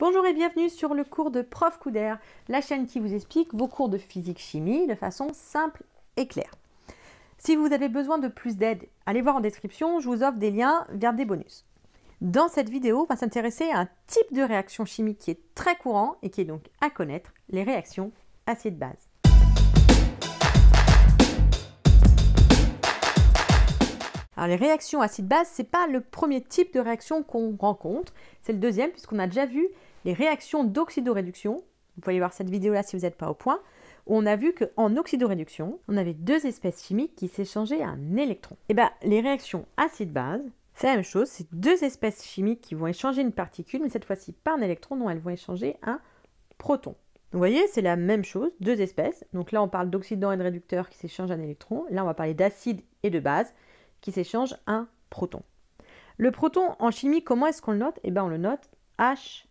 Bonjour et bienvenue sur le cours de Prof Couder, la chaîne qui vous explique vos cours de physique-chimie de façon simple et claire. Si vous avez besoin de plus d'aide, allez voir en description, je vous offre des liens vers des bonus. Dans cette vidéo, on va s'intéresser à un type de réaction chimique qui est très courant et qui est donc à connaître, les réactions acide-base. Alors les réactions acide-base, ce n'est pas le premier type de réaction qu'on rencontre, c'est le deuxième puisqu'on a déjà vu les réactions d'oxydoréduction. Vous pouvez voir cette vidéo-là si vous n'êtes pas au point. on a vu qu'en oxydoréduction, on avait deux espèces chimiques qui s'échangeaient un électron. Et eh bien, les réactions acide-base, c'est la même chose, c'est deux espèces chimiques qui vont échanger une particule, mais cette fois-ci pas un électron, non, elles vont échanger un proton. vous voyez, c'est la même chose, deux espèces. Donc là, on parle d'oxydant et de réducteur qui s'échangent un électron. Là, on va parler d'acide et de base qui s'échangent un proton. Le proton en chimie, comment est-ce qu'on le note Et eh bien, on le note H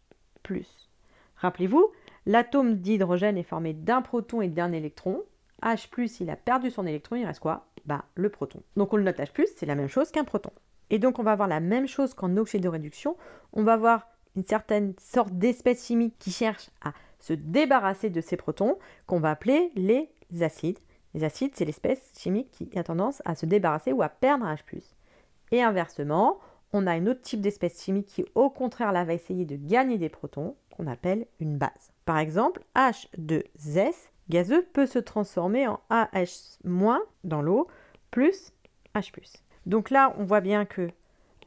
Rappelez-vous, l'atome d'hydrogène est formé d'un proton et d'un électron. H, il a perdu son électron, il reste quoi Bah, le proton. Donc on le note H, c'est la même chose qu'un proton. Et donc on va avoir la même chose qu'en oxydoréduction. On va avoir une certaine sorte d'espèce chimique qui cherche à se débarrasser de ces protons qu'on va appeler les acides. Les acides, c'est l'espèce chimique qui a tendance à se débarrasser ou à perdre un H+. Et inversement, on a un autre type d'espèce chimique qui, au contraire, va essayer de gagner des protons, qu'on appelle une base. Par exemple, H2S gazeux peut se transformer en AH- dans l'eau, plus H+. Donc là, on voit bien que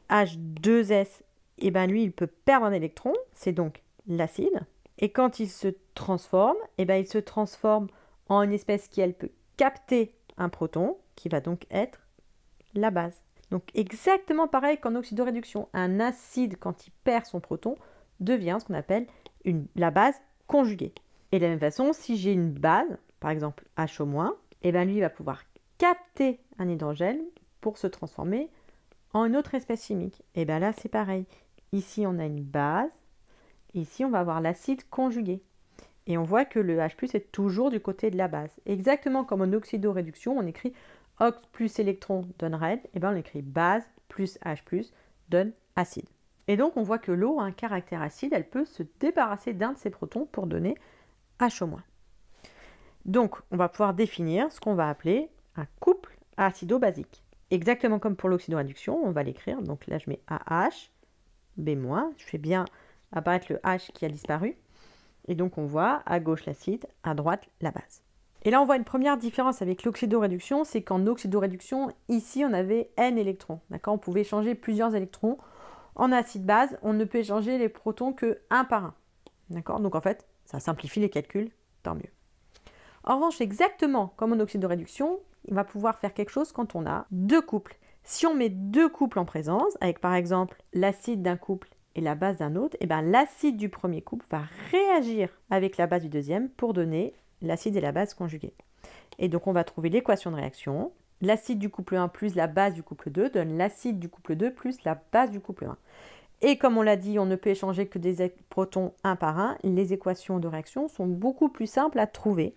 H2S, eh ben, lui, il peut perdre un électron, c'est donc l'acide. Et quand il se transforme, eh ben il se transforme en une espèce qui, elle, peut capter un proton, qui va donc être la base. Donc exactement pareil qu'en oxydoréduction, un acide, quand il perd son proton, devient ce qu'on appelle la base conjuguée. Et de la même façon, si j'ai une base, par exemple HO-, et eh bien lui va pouvoir capter un hydrogène pour se transformer en une autre espèce chimique. Et eh bien là c'est pareil. Ici on a une base, ici on va avoir l'acide conjugué. Et on voit que le H+, est toujours du côté de la base. Exactement comme en oxydoréduction, on écrit Ox plus électron donne red, et eh bien on écrit base plus H plus donne acide. Et donc on voit que l'eau a un caractère acide, elle peut se débarrasser d'un de ses protons pour donner H au Donc on va pouvoir définir ce qu'on va appeler un couple acido-basique. Exactement comme pour l'oxydoréduction, on va l'écrire. Donc là je mets AH, B-, je fais bien apparaître le H qui a disparu. Et donc on voit à gauche l'acide, à droite la base. Et là, on voit une première différence avec l'oxydoréduction, c'est qu'en oxydoréduction, ici, on avait N électrons. D'accord On pouvait changer plusieurs électrons. En acide-base, on ne peut échanger les protons que un par un. D'accord Donc en fait, ça simplifie les calculs, tant mieux. En revanche, exactement comme en oxydoréduction, il va pouvoir faire quelque chose quand on a deux couples. Si on met deux couples en présence, avec par exemple l'acide d'un couple et la base d'un autre, et eh bien l'acide du premier couple va réagir avec la base du deuxième pour donner l'acide et la base conjuguée. Et donc on va trouver l'équation de réaction. L'acide du couple 1 plus la base du couple 2 donne l'acide du couple 2 plus la base du couple 1. Et comme on l'a dit, on ne peut échanger que des protons un par un. Les équations de réaction sont beaucoup plus simples à trouver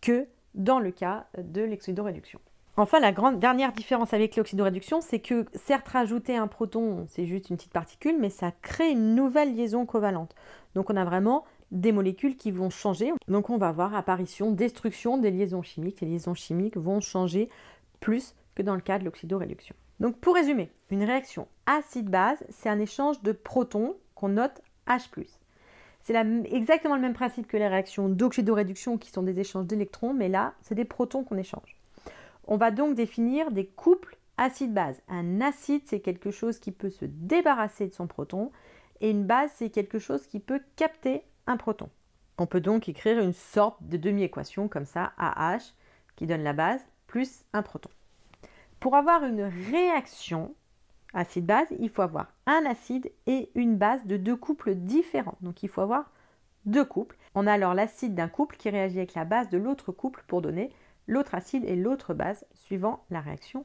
que dans le cas de l'oxydoréduction. Enfin, la grande dernière différence avec l'oxydoréduction, c'est que certes rajouter un proton, c'est juste une petite particule, mais ça crée une nouvelle liaison covalente. Donc on a vraiment des molécules qui vont changer. Donc on va voir apparition, destruction des liaisons chimiques. Les liaisons chimiques vont changer plus que dans le cas de l'oxydoréduction. Donc pour résumer, une réaction acide-base, c'est un échange de protons qu'on note H+. C'est exactement le même principe que les réactions d'oxydoréduction qui sont des échanges d'électrons, mais là, c'est des protons qu'on échange. On va donc définir des couples acide-base. Un acide, c'est quelque chose qui peut se débarrasser de son proton, et une base, c'est quelque chose qui peut capter un proton. On peut donc écrire une sorte de demi-équation comme ça, AH, qui donne la base, plus un proton. Pour avoir une réaction acide-base, il faut avoir un acide et une base de deux couples différents. Donc il faut avoir deux couples. On a alors l'acide d'un couple qui réagit avec la base de l'autre couple pour donner l'autre acide et l'autre base suivant la réaction